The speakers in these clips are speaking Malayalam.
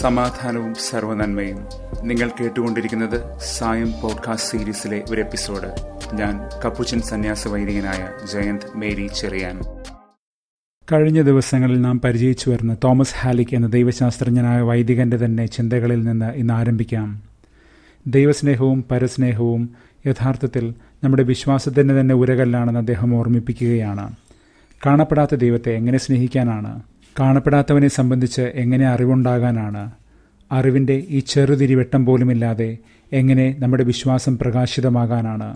സമാധാനവും സർവനന്മയും നിങ്ങൾ കേട്ടുകൊണ്ടിരിക്കുന്നത് സായം പോഡ്കാസ്റ്റ് സീരീസിലെ ഒരു എപ്പിസോഡ് ഞാൻ കപ്പുച്ചൻ സന്യാസ വൈദികനായ ജയന്ത് മേരി ചെറിയാൻ കഴിഞ്ഞ ദിവസങ്ങളിൽ നാം പരിചയിച്ചു വരുന്ന തോമസ് ഹാലിക് എന്ന ദൈവശാസ്ത്രജ്ഞനായ വൈദികന്റെ തന്നെ ചിന്തകളിൽ നിന്ന് ഇന്ന് ആരംഭിക്കാം ദൈവസ്നേഹവും പരസ്നേഹവും യഥാർത്ഥത്തിൽ നമ്മുടെ വിശ്വാസത്തിൻ്റെ തന്നെ ഉരകല്ലാണെന്ന് അദ്ദേഹം ഓർമ്മിപ്പിക്കുകയാണ് കാണപ്പെടാത്ത ദൈവത്തെ എങ്ങനെ സ്നേഹിക്കാനാണ് കാണപ്പെടാത്തവനെ സംബന്ധിച്ച് എങ്ങനെ അറിവുണ്ടാകാനാണ് അറിവിന്റെ ഈ ചെറുതിരിവെട്ടം പോലുമില്ലാതെ എങ്ങനെ നമ്മുടെ വിശ്വാസം പ്രകാശിതമാകാനാണ്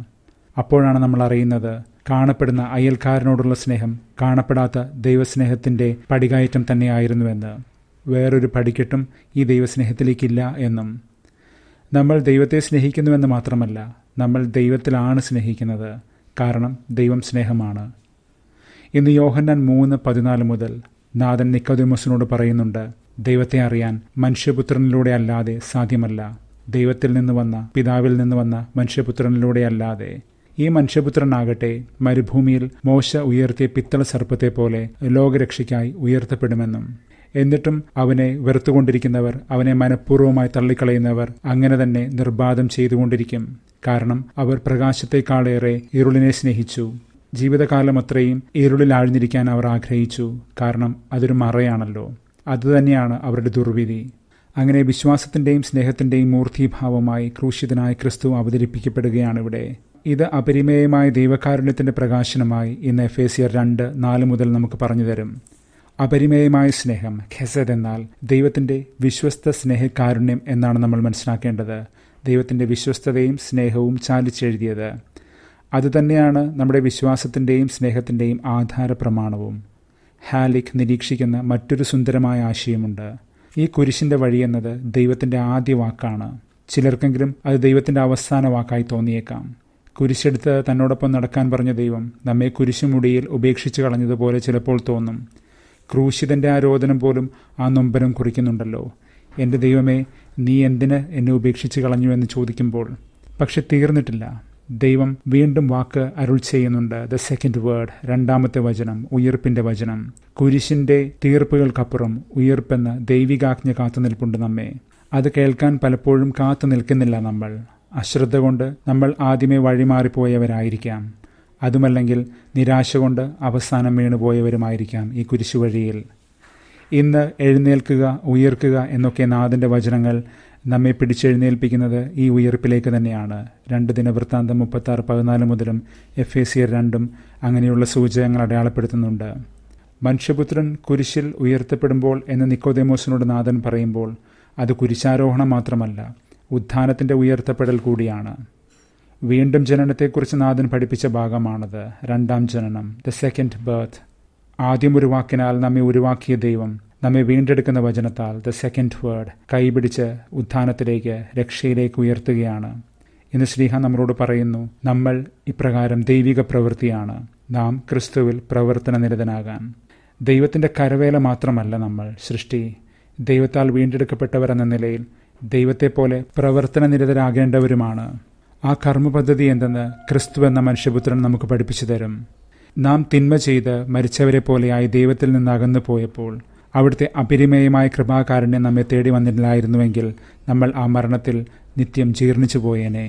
അപ്പോഴാണ് നമ്മൾ അറിയുന്നത് കാണപ്പെടുന്ന അയൽക്കാരനോടുള്ള സ്നേഹം കാണപ്പെടാത്ത ദൈവസ്നേഹത്തിന്റെ പടികയറ്റം തന്നെയായിരുന്നുവെന്ന് വേറൊരു പടിക്കെട്ടും ഈ ദൈവസ്നേഹത്തിലേക്കില്ല എന്നും നമ്മൾ ദൈവത്തെ സ്നേഹിക്കുന്നുവെന്ന് മാത്രമല്ല നമ്മൾ ദൈവത്തിലാണ് സ്നേഹിക്കുന്നത് കാരണം ദൈവം സ്നേഹമാണ് ഇന്ന് യോഹന്നാൻ മൂന്ന് പതിനാല് മുതൽ നാഥൻ നിക്കോദിമോസിനോട് പറയുന്നുണ്ട് ദൈവത്തെ അറിയാൻ മനുഷ്യപുത്രനിലൂടെ അല്ലാതെ സാധ്യമല്ല ദൈവത്തിൽ നിന്ന് വന്ന പിതാവിൽ നിന്ന് വന്ന മനുഷ്യപുത്രനിലൂടെ അല്ലാതെ ഈ മനുഷ്യപുത്രനാകട്ടെ മരുഭൂമിയിൽ മോശ ഉയർത്തിയ പിത്തള സർപ്പത്തെ പോലെ ലോകരക്ഷയ്ക്കായി ഉയർത്തപ്പെടുമെന്നും എന്നിട്ടും അവനെ വെറുത്തുകൊണ്ടിരിക്കുന്നവർ അവനെ മനഃപൂർവ്വമായി തള്ളിക്കളയുന്നവർ അങ്ങനെ തന്നെ നിർബാധം ചെയ്തുകൊണ്ടിരിക്കും കാരണം അവർ പ്രകാശത്തെക്കാളേറെ ഇരുളിനെ സ്നേഹിച്ചു ജീവിതകാലം അത്രയും ഇരുളിൽ ആഴ്ന്നിരിക്കാൻ അവർ ആഗ്രഹിച്ചു കാരണം അതൊരു മറയാണല്ലോ അതുതന്നെയാണ് അവരുടെ ദുർവിധി അങ്ങനെ വിശ്വാസത്തിൻ്റെയും സ്നേഹത്തിൻ്റെയും മൂർത്തിഭാവമായി ക്രൂശിതനായ ക്രിസ്തു അവതരിപ്പിക്കപ്പെടുകയാണ് ഇവിടെ ഇത് അപരിമേയമായ ദൈവകാരുണ്യത്തിൻ്റെ പ്രകാശനമായി ഇന്ന് എഫ് എ സിയർ രണ്ട് നാല് മുതൽ നമുക്ക് പറഞ്ഞു തരും അപരിമേയമായ സ്നേഹം ഖെസദ് എന്നാൽ ദൈവത്തിൻ്റെ വിശ്വസ്ത സ്നേഹകാരുണ്യം എന്നാണ് നമ്മൾ മനസ്സിലാക്കേണ്ടത് ദൈവത്തിൻ്റെ വിശ്വസ്തതയും സ്നേഹവും ചാലിച്ചെഴുതിയത് അതുതന്നെയാണ് നമ്മുടെ വിശ്വാസത്തിൻ്റെയും സ്നേഹത്തിൻ്റെയും ആധാര പ്രമാണവും ഹാലിക് നിരീക്ഷിക്കുന്ന മറ്റൊരു സുന്ദരമായ ആശയമുണ്ട് ഈ കുരിശിൻ്റെ വഴിയെന്നത് ദൈവത്തിൻ്റെ ആദ്യ വാക്കാണ് ചിലർക്കെങ്കിലും അത് ദൈവത്തിൻ്റെ അവസാന വാക്കായി തോന്നിയേക്കാം കുരിശെടുത്ത് തന്നോടൊപ്പം നടക്കാൻ പറഞ്ഞ ദൈവം നമ്മെ കുരിശുമുടിയിൽ ഉപേക്ഷിച്ചു കളഞ്ഞതുപോലെ ചിലപ്പോൾ തോന്നും ക്രൂശിതൻ്റെ ആരോധനം പോലും ആ നൊമ്പരം കുറിക്കുന്നുണ്ടല്ലോ എൻ്റെ ദൈവമേ നീ എന്തിന് എന്നെ ഉപേക്ഷിച്ച് കളഞ്ഞു എന്ന് ചോദിക്കുമ്പോൾ പക്ഷെ തീർന്നിട്ടില്ല ദൈവം വീണ്ടും വാക്ക് അരുൾ ചെയ്യുന്നുണ്ട് ദ സെക്കൻഡ് വേർഡ് രണ്ടാമത്തെ വചനം ഉയർപ്പിന്റെ വചനം കുരിശിന്റെ തീർപ്പുകൾക്കപ്പുറം ഉയർപ്പെന്ന ദൈവികാജ്ഞ കാത്തുനിൽപ്പുണ്ട് നമ്മെ അത് കേൾക്കാൻ പലപ്പോഴും കാത്തു നിൽക്കുന്നില്ല നമ്മൾ അശ്രദ്ധ കൊണ്ട് നമ്മൾ ആദ്യമേ വഴിമാറിപ്പോയവരായിരിക്കാം അതുമല്ലെങ്കിൽ നിരാശ കൊണ്ട് അവസാനം വീണുപോയവരുമായിരിക്കാം ഈ വഴിയിൽ ഇന്ന് എഴുന്നേൽക്കുക ഉയർക്കുക എന്നൊക്കെ നാഥൻ്റെ വചനങ്ങൾ നമ്മെ പിടിച്ചെഴുന്നേൽപ്പിക്കുന്നത് ഈ ഉയർപ്പിലേക്ക് തന്നെയാണ് രണ്ട് ദിന വൃത്താന്തം ആറ് പതിനാല് മുതലും എഫ് എ സി രണ്ടും അങ്ങനെയുള്ള സൂചകങ്ങൾ അടയാളപ്പെടുത്തുന്നുണ്ട് മനുഷ്യപുത്രൻ കുരിശിൽ ഉയർത്തപ്പെടുമ്പോൾ എന്ന് നിക്കോദേമോസിനോട് നാഥൻ പറയുമ്പോൾ അത് കുരിശാരോഹണം മാത്രമല്ല ഉദ്ധാനത്തിന്റെ ഉയർത്തപ്പെടൽ കൂടിയാണ് വീണ്ടും ജനനത്തെക്കുറിച്ച് നാഥൻ പഠിപ്പിച്ച ഭാഗമാണത് രണ്ടാം ജനനം ദ സെക്കൻഡ് ബേർത്ത് ആദ്യം ഉരുവാക്കിനാൽ നമ്മെ ഉരുവാക്കിയ ദൈവം നമ്മെ വീണ്ടെടുക്കുന്ന വചനത്താൽ ദ സെക്കൻഡ് വേർഡ് കൈപിടിച്ച് ഉത്ഥാനത്തിലേക്ക് രക്ഷയിലേക്ക് ഉയർത്തുകയാണ് ഇന്ന് ശ്രീഹ നമ്മളോട് പറയുന്നു നമ്മൾ ഇപ്രകാരം ദൈവിക പ്രവൃത്തിയാണ് നാം ക്രിസ്തുവിൽ പ്രവർത്തന നിരതനാകാൻ ദൈവത്തിൻ്റെ കരവേല മാത്രമല്ല നമ്മൾ സൃഷ്ടി ദൈവത്താൽ വീണ്ടെടുക്കപ്പെട്ടവരെന്ന നിലയിൽ ദൈവത്തെപ്പോലെ പ്രവർത്തന നിരതരാകേണ്ടവരുമാണ് ആ കർമ്മ പദ്ധതി എന്തെന്ന് ക്രിസ്തു എന്ന മനുഷ്യപുത്രൻ നമുക്ക് പഠിപ്പിച്ചു തരും നാം തിന്മ ചെയ്ത് മരിച്ചവരെ പോലെയായി ദൈവത്തിൽ നിന്ന് അകന്നു പോയപ്പോൾ അവിടുത്തെ അപരിമേയമായ കൃപാകാരനെ നമ്മെ തേടി വന്നില്ലായിരുന്നുവെങ്കിൽ നമ്മൾ ആ മരണത്തിൽ നിത്യം ജീർണിച്ചു പോയേനെ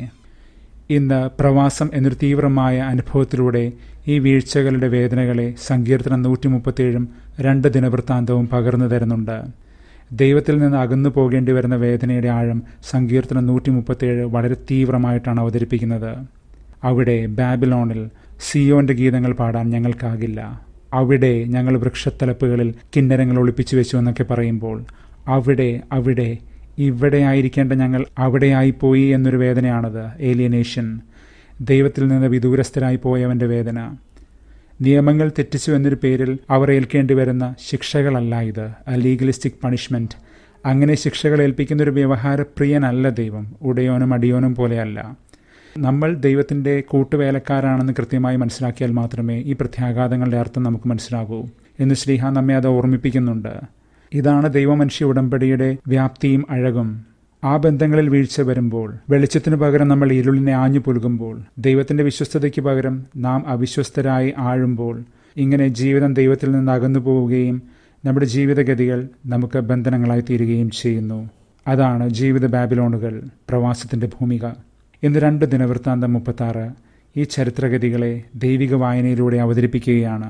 ഇന്ന് പ്രവാസം എന്നൊരു തീവ്രമായ അനുഭവത്തിലൂടെ ഈ വീഴ്ചകളുടെ വേദനകളെ സങ്കീർത്തനം നൂറ്റി മുപ്പത്തിയേഴും രണ്ട് ദിനവൃത്താന്തവും പകർന്നു തരുന്നുണ്ട് ദൈവത്തിൽ നിന്ന് അകന്നു പോകേണ്ടി വരുന്ന വേദനയുടെ ആഴം സങ്കീർത്തനം നൂറ്റി മുപ്പത്തിയേഴ് വളരെ തീവ്രമായിട്ടാണ് അവതരിപ്പിക്കുന്നത് അവിടെ ബാബിലോണിൽ സിയോന്റെ ഗീതങ്ങൾ പാടാൻ ഞങ്ങൾക്കാകില്ല അവിടെ ഞങ്ങൾ വൃക്ഷത്തലപ്പുകളിൽ കിന്നരങ്ങൾ ഒളിപ്പിച്ചു വെച്ചു എന്നൊക്കെ പറയുമ്പോൾ അവിടെ അവിടെ ഇവിടെ ആയിരിക്കേണ്ട ഞങ്ങൾ അവിടെയായിപ്പോയി എന്നൊരു വേദനയാണത് ഏലിയനേഷൻ ദൈവത്തിൽ നിന്ന് വിദൂരസ്ഥരായി പോയവന്റെ വേദന നിയമങ്ങൾ തെറ്റിച്ചു എന്നൊരു പേരിൽ അവർ ഏൽക്കേണ്ടി വരുന്ന ശിക്ഷകളല്ല ഇത് അ ലീഗലിസ്റ്റിക് പണിഷ്മെന്റ് അങ്ങനെ ശിക്ഷകൾ ഏൽപ്പിക്കുന്ന ഒരു വ്യവഹാരപ്രിയനല്ല ദൈവം ഉടയോനും അടിയോനും പോലെയല്ല നമ്മൾ ദൈവത്തിൻ്റെ കൂട്ടുവേലക്കാരാണെന്ന് കൃത്യമായി മനസ്സിലാക്കിയാൽ മാത്രമേ ഈ പ്രത്യാഘാതങ്ങളുടെ അർത്ഥം നമുക്ക് മനസ്സിലാകൂ എന്ന് ശ്രീഹ നമ്മെ അത് ഓർമ്മിപ്പിക്കുന്നുണ്ട് ഇതാണ് ദൈവമനുഷ്യ ഉടമ്പടിയുടെ വ്യാപ്തിയും അഴകും ആ ബന്ധങ്ങളിൽ വീഴ്ച വരുമ്പോൾ വെളിച്ചത്തിനു പകരം നമ്മൾ ഇരുളിനെ ആഞ്ഞു പുലുകുമ്പോൾ ദൈവത്തിന്റെ വിശ്വസ്തതയ്ക്ക് പകരം നാം അവിശ്വസ്തരായി ആഴുമ്പോൾ ഇങ്ങനെ ജീവിതം ദൈവത്തിൽ നിന്ന് അകന്നു പോവുകയും നമ്മുടെ ജീവിതഗതികൾ നമുക്ക് ബന്ധനങ്ങളായി തീരുകയും ചെയ്യുന്നു അതാണ് ജീവിത ബാബിലോണുകൾ പ്രവാസത്തിന്റെ ഭൂമിക ഇന്ന് രണ്ട് ദിനവൃത്താന്തം മുപ്പത്താറ് ഈ ചരിത്രഗതികളെ ദൈവിക വായനയിലൂടെ അവതരിപ്പിക്കുകയാണ്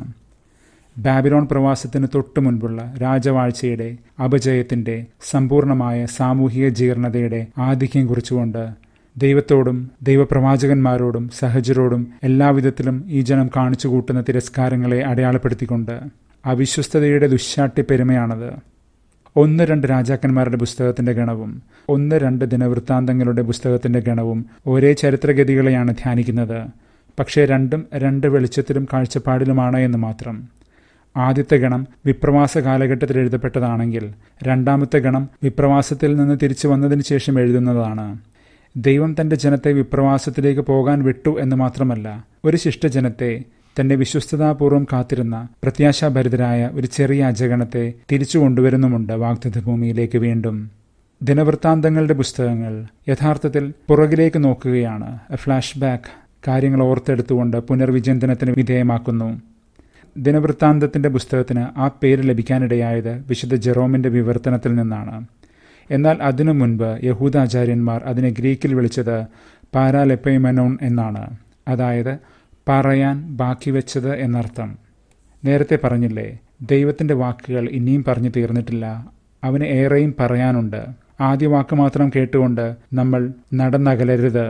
ബാബിലോൺ പ്രവാസത്തിന് തൊട്ടു മുൻപുള്ള രാജവാഴ്ചയുടെ അപജയത്തിൻ്റെ സമ്പൂർണമായ സാമൂഹിക ജീർണതയുടെ ആധിക്യം കുറിച്ചുകൊണ്ട് ദൈവത്തോടും ദൈവപ്രവാചകന്മാരോടും സഹജരോടും എല്ലാവിധത്തിലും ഈ ജനം കാണിച്ചു കൂട്ടുന്ന തിരസ്കാരങ്ങളെ അടയാളപ്പെടുത്തിക്കൊണ്ട് അവിശ്വസ്തതയുടെ ദുശാട്ടി പെരുമയാണത് ഒന്ന് രണ്ട് രാജാക്കന്മാരുടെ പുസ്തകത്തിന്റെ ഗണവും ഒന്ന് രണ്ട് ദിനവൃത്താന്തങ്ങളുടെ പുസ്തകത്തിന്റെ ഗണവും ഒരേ ചരിത്രഗതികളെയാണ് ധ്യാനിക്കുന്നത് പക്ഷേ രണ്ടും രണ്ട് വെളിച്ചത്തിലും കാഴ്ചപ്പാടിലുമാണ് എന്ന് മാത്രം ആദ്യത്തെ ഗണം വിപ്രവാസ കാലഘട്ടത്തിൽ എഴുതപ്പെട്ടതാണെങ്കിൽ രണ്ടാമത്തെ ഗണം വിപ്രവാസത്തിൽ നിന്ന് തിരിച്ചു വന്നതിന് ശേഷം എഴുതുന്നതാണ് ദൈവം തന്റെ ജനത്തെ വിപ്രവാസത്തിലേക്ക് പോകാൻ വിട്ടു എന്ന് മാത്രമല്ല ഒരു ശിഷ്ടജനത്തെ തന്നെ വിശ്വസ്തതാപൂർവ്വം കാത്തിരുന്ന പ്രത്യാശാഭരിതരായ ഒരു ചെറിയ അജഗണത്തെ തിരിച്ചു കൊണ്ടുവരുന്നുമുണ്ട് വാഗ്ദത്ത ഭൂമിയിലേക്ക് വീണ്ടും ദിനവൃത്താന്തങ്ങളുടെ പുസ്തകങ്ങൾ യഥാർത്ഥത്തിൽ പുറകിലേക്ക് നോക്കുകയാണ് എ ഫ്ലാഷ് ബാക്ക് കാര്യങ്ങൾ ഓർത്തെടുത്തുകൊണ്ട് പുനർവിചിന്തനത്തിന് വിധേയമാക്കുന്നു ദിനവൃത്താന്തത്തിന്റെ പുസ്തകത്തിന് ആ പേര് ലഭിക്കാനിടയായത് വിശുദ്ധ ജെറോമിന്റെ വിവർത്തനത്തിൽ നിന്നാണ് എന്നാൽ അതിനു മുൻപ് യഹൂദാചാര്യന്മാർ അതിനെ ഗ്രീക്കിൽ വിളിച്ചത് പാരാലെപ്പൈമനോൺ എന്നാണ് അതായത് പറയാൻ ബാക്കി വെച്ചത് എന്നർത്ഥം നേരത്തെ പറഞ്ഞില്ലേ ദൈവത്തിൻ്റെ വാക്കുകൾ ഇനിയും പറഞ്ഞു തീർന്നിട്ടില്ല അവന് ഏറെയും പറയാനുണ്ട് ആദ്യ വാക്ക് മാത്രം കേട്ടുകൊണ്ട് നമ്മൾ നടന്നകലരുത്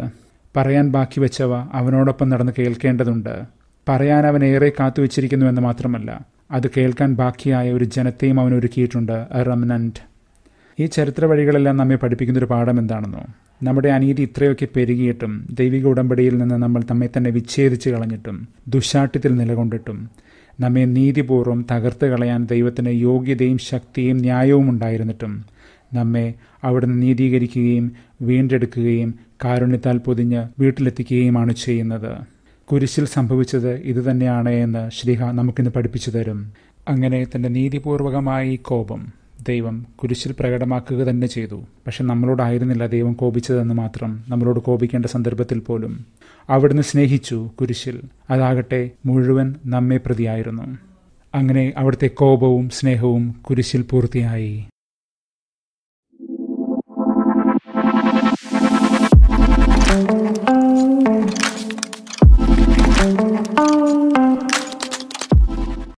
പറയാൻ ബാക്കി വെച്ചവ അവനോടൊപ്പം നടന്ന് കേൾക്കേണ്ടതുണ്ട് പറയാൻ അവൻ ഏറെ വെച്ചിരിക്കുന്നു എന്ന് മാത്രമല്ല അത് കേൾക്കാൻ ബാക്കിയായ ഒരു ജനത്തെയും അവൻ ഒരുക്കിയിട്ടുണ്ട് റംനൻറ്റ് ഈ ചരിത്ര വഴികളെല്ലാം നമ്മെ പഠിപ്പിക്കുന്നൊരു പാഠം എന്താണെന്നോ നമ്മുടെ അനീതി ഇത്രയൊക്കെ പെരുകിയിട്ടും ദൈവിക ഉടമ്പടിയിൽ നിന്ന് നമ്മൾ നമ്മെ തന്നെ വിച്ഛേദിച്ച് കളഞ്ഞിട്ടും ദുശാട്ടത്തിൽ നിലകൊണ്ടിട്ടും നമ്മെ നീതിപൂർവ്വം തകർത്ത് കളയാൻ ദൈവത്തിന് യോഗ്യതയും ശക്തിയും ന്യായവും ഉണ്ടായിരുന്നിട്ടും നമ്മെ അവിടുന്ന് നീതീകരിക്കുകയും വീണ്ടെടുക്കുകയും കാരുണ്യത്താൽ പൊതിഞ്ഞ് വീട്ടിലെത്തിക്കുകയുമാണ് ചെയ്യുന്നത് കുരിശിൽ സംഭവിച്ചത് ഇതുതന്നെയാണ് എന്ന് ശ്രീഹ നമുക്കിന്ന് പഠിപ്പിച്ചു തരും അങ്ങനെ തൻ്റെ നീതിപൂർവകമായ ഈ കോപം ദൈവം കുരിശിൽ പ്രകടമാക്കുക തന്നെ ചെയ്തു പക്ഷെ നമ്മളോടായിരുന്നില്ല ദൈവം കോപിച്ചതെന്ന് മാത്രം നമ്മളോട് കോപിക്കേണ്ട സന്ദർഭത്തിൽ പോലും അവിടുന്ന് സ്നേഹിച്ചു കുരിശിൽ അതാകട്ടെ മുഴുവൻ നമ്മെ പ്രതിയായിരുന്നു അങ്ങനെ അവിടുത്തെ കോപവും സ്നേഹവും കുരിശിൽ പൂർത്തിയായി thank you